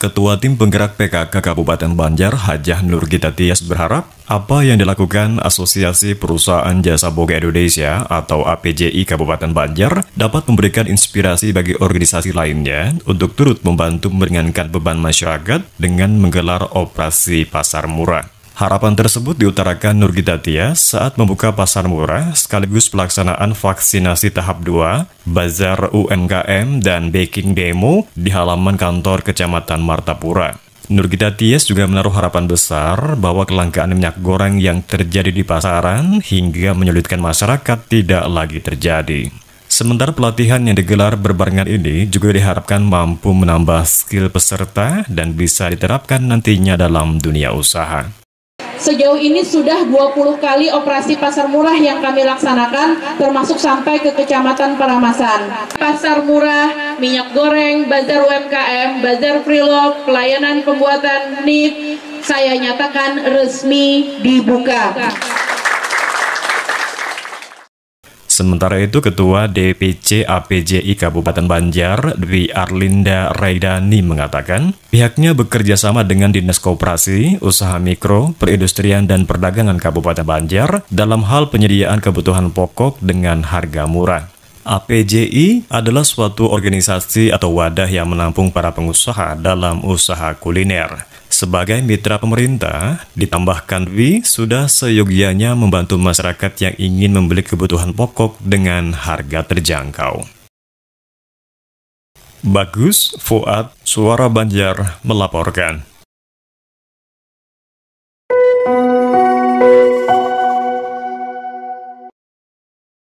Ketua Tim Penggerak PKK Kabupaten Banjar, Hajah Nur Gita Tias berharap apa yang dilakukan Asosiasi Perusahaan Jasa Boga Indonesia atau APJI Kabupaten Banjar dapat memberikan inspirasi bagi organisasi lainnya untuk turut membantu meringankan beban masyarakat dengan menggelar operasi pasar murah. Harapan tersebut diutarakan Nurgidatia saat membuka pasar murah sekaligus pelaksanaan vaksinasi tahap 2, bazar UMKM, dan baking demo di halaman kantor Kecamatan Martapura. Nurgita Ties juga menaruh harapan besar bahwa kelangkaan minyak goreng yang terjadi di pasaran hingga menyulitkan masyarakat tidak lagi terjadi. Sementara pelatihan yang digelar berbarengan ini juga diharapkan mampu menambah skill peserta dan bisa diterapkan nantinya dalam dunia usaha. Sejauh ini sudah 20 kali operasi pasar murah yang kami laksanakan termasuk sampai ke Kecamatan Paramasan. Pasar murah, minyak goreng, bazar UMKM, bazar Freelog, pelayanan pembuatan NIP, saya nyatakan resmi dibuka. Sementara itu, Ketua DPC APJI Kabupaten Banjar, Dwi Arlinda Raidani mengatakan, pihaknya bekerja sama dengan Dinas Koperasi, Usaha Mikro, Perindustrian dan Perdagangan Kabupaten Banjar dalam hal penyediaan kebutuhan pokok dengan harga murah. APJI adalah suatu organisasi atau wadah yang menampung para pengusaha dalam usaha kuliner. Sebagai mitra pemerintah, ditambahkan Wi sudah seyogianya membantu masyarakat yang ingin membeli kebutuhan pokok dengan harga terjangkau. Bagus Fuad Suara Banjar melaporkan.